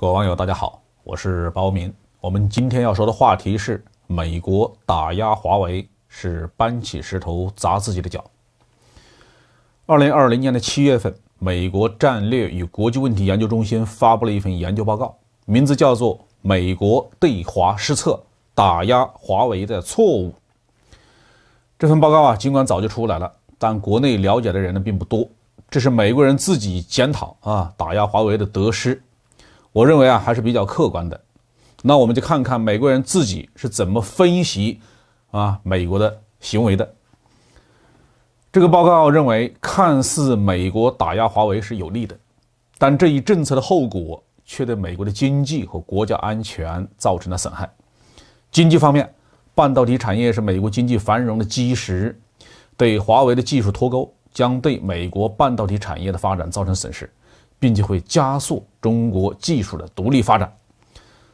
各位网友，大家好，我是包明。我们今天要说的话题是：美国打压华为是搬起石头砸自己的脚。二零二零年的七月份，美国战略与国际问题研究中心发布了一份研究报告，名字叫做《美国对华失策：打压华为的错误》。这份报告啊，尽管早就出来了，但国内了解的人呢并不多。这是美国人自己检讨啊，打压华为的得失。我认为啊还是比较客观的，那我们就看看美国人自己是怎么分析，啊美国的行为的。这个报告认为，看似美国打压华为是有利的，但这一政策的后果却对美国的经济和国家安全造成了损害。经济方面，半导体产业是美国经济繁荣的基石，对华为的技术脱钩将对美国半导体产业的发展造成损失。并且会加速中国技术的独立发展。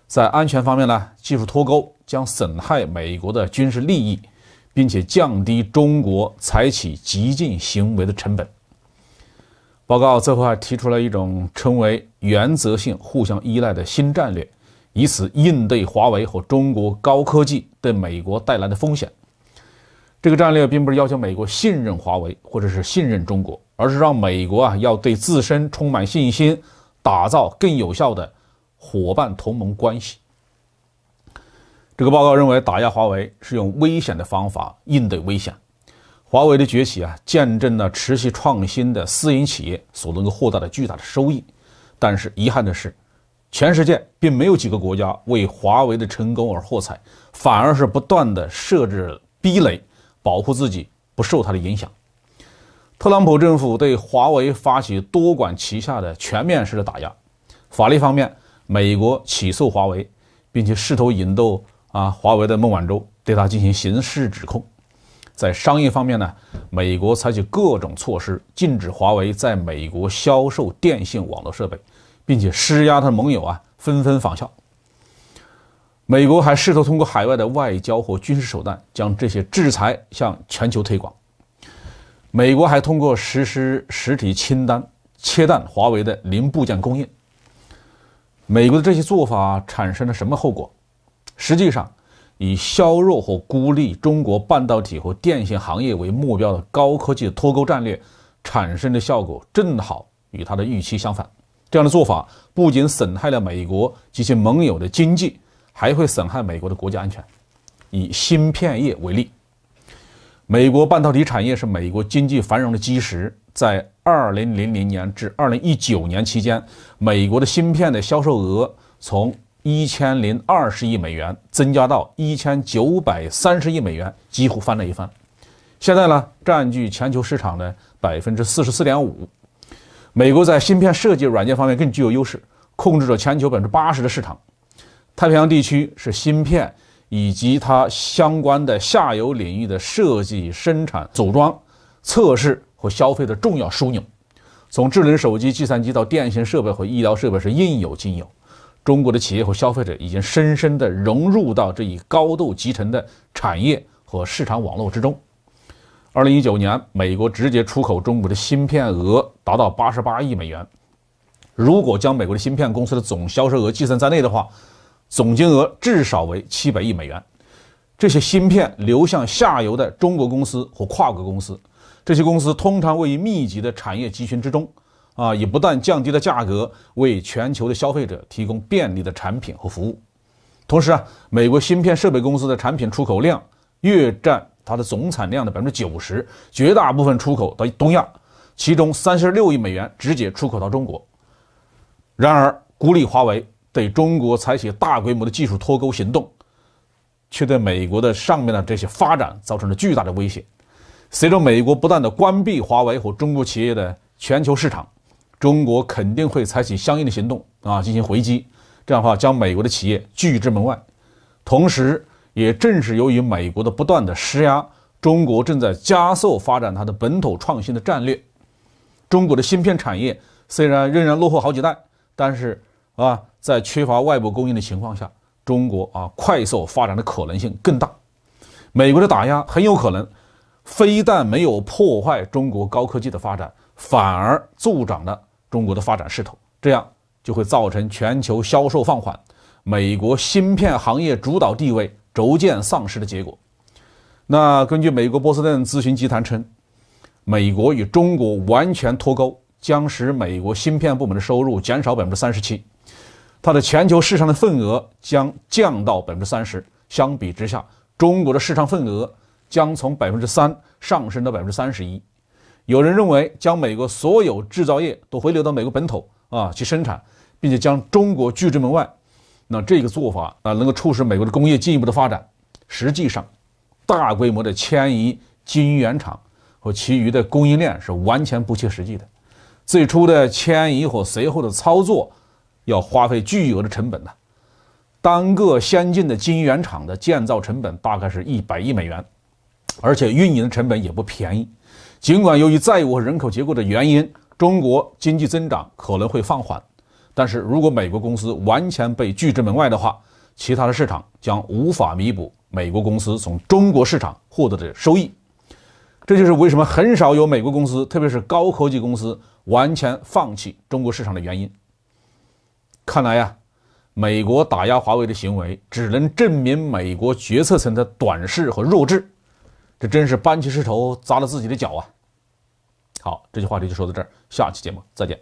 在安全方面呢，技术脱钩将损害美国的军事利益，并且降低中国采取激进行为的成本。报告最后还提出了一种称为“原则性互相依赖”的新战略，以此应对华为和中国高科技对美国带来的风险。这个战略并不是要求美国信任华为，或者是信任中国。而是让美国啊要对自身充满信心，打造更有效的伙伴同盟关系。这个报告认为，打压华为是用危险的方法应对危险。华为的崛起啊，见证了持续创新的私营企业所能够获得的巨大的收益。但是遗憾的是，全世界并没有几个国家为华为的成功而喝彩，反而是不断的设置壁垒，保护自己不受它的影响。特朗普政府对华为发起多管齐下的全面式的打压。法律方面，美国起诉华为，并且试图引逗啊，华为的孟晚舟，对他进行刑事指控。在商业方面呢，美国采取各种措施，禁止华为在美国销售电信网络设备，并且施压他的盟友啊，纷纷仿效。美国还试图通过海外的外交或军事手段，将这些制裁向全球推广。美国还通过实施实体清单，切断华为的零部件供应。美国的这些做法产生了什么后果？实际上，以削弱和孤立中国半导体和电信行业为目标的高科技脱钩战略，产生的效果正好与它的预期相反。这样的做法不仅损害了美国及其盟友的经济，还会损害美国的国家安全。以芯片业为例。美国半导体产业是美国经济繁荣的基石。在二零零零年至二零一九年期间，美国的芯片的销售额从一千零二十亿美元增加到一千九百三十亿美元，几乎翻了一番。现在呢，占据全球市场的百分之四十四点五。美国在芯片设计软件方面更具有优势，控制着全球百分之八十的市场。太平洋地区是芯片。以及它相关的下游领域的设计、生产、组装、测试和消费的重要枢纽，从智能手机、计算机到电信设备和医疗设备，是应有尽有。中国的企业和消费者已经深深地融入到这一高度集成的产业和市场网络之中。二零一九年，美国直接出口中国的芯片额达到八十八亿美元。如果将美国的芯片公司的总销售额计算在内的话，总金额至少为七百亿美元。这些芯片流向下游的中国公司和跨国公司，这些公司通常位于密集的产业集群之中，啊，以不断降低的价格为全球的消费者提供便利的产品和服务。同时啊，美国芯片设备公司的产品出口量约占它的总产量的百分之九十，绝大部分出口到东亚，其中三十六亿美元直接出口到中国。然而，孤立华为。对中国采取大规模的技术脱钩行动，却对美国的上面的这些发展造成了巨大的威胁。随着美国不断的关闭华为和中国企业的全球市场，中国肯定会采取相应的行动啊，进行回击，这样的话将美国的企业拒之门外。同时，也正是由于美国的不断的施压，中国正在加速发展它的本土创新的战略。中国的芯片产业虽然仍然落后好几代，但是啊。在缺乏外部供应的情况下，中国啊快速发展的可能性更大。美国的打压很有可能非但没有破坏中国高科技的发展，反而助长了中国的发展势头。这样就会造成全球销售放缓，美国芯片行业主导地位逐渐丧失的结果。那根据美国波士顿咨询集团称，美国与中国完全脱钩将使美国芯片部门的收入减少百分之三十七。它的全球市场的份额将降到百分之三十，相比之下，中国的市场份额将从百分之三上升到百分之三十一。有人认为，将美国所有制造业都回流到美国本土啊去生产，并且将中国拒之门外，那这个做法啊能够促使美国的工业进一步的发展。实际上，大规模的迁移晶圆厂和其余的供应链是完全不切实际的。最初的迁移和随后的操作。要花费巨额的成本呢，单个先进的晶圆厂的建造成本大概是一百亿美元，而且运营的成本也不便宜。尽管由于债务和人口结构的原因，中国经济增长可能会放缓，但是如果美国公司完全被拒之门外的话，其他的市场将无法弥补美国公司从中国市场获得的收益。这就是为什么很少有美国公司，特别是高科技公司，完全放弃中国市场的原因。看来呀，美国打压华为的行为，只能证明美国决策层的短视和弱智，这真是搬起石头砸了自己的脚啊！好，这期话题就说到这儿，下期节目再见。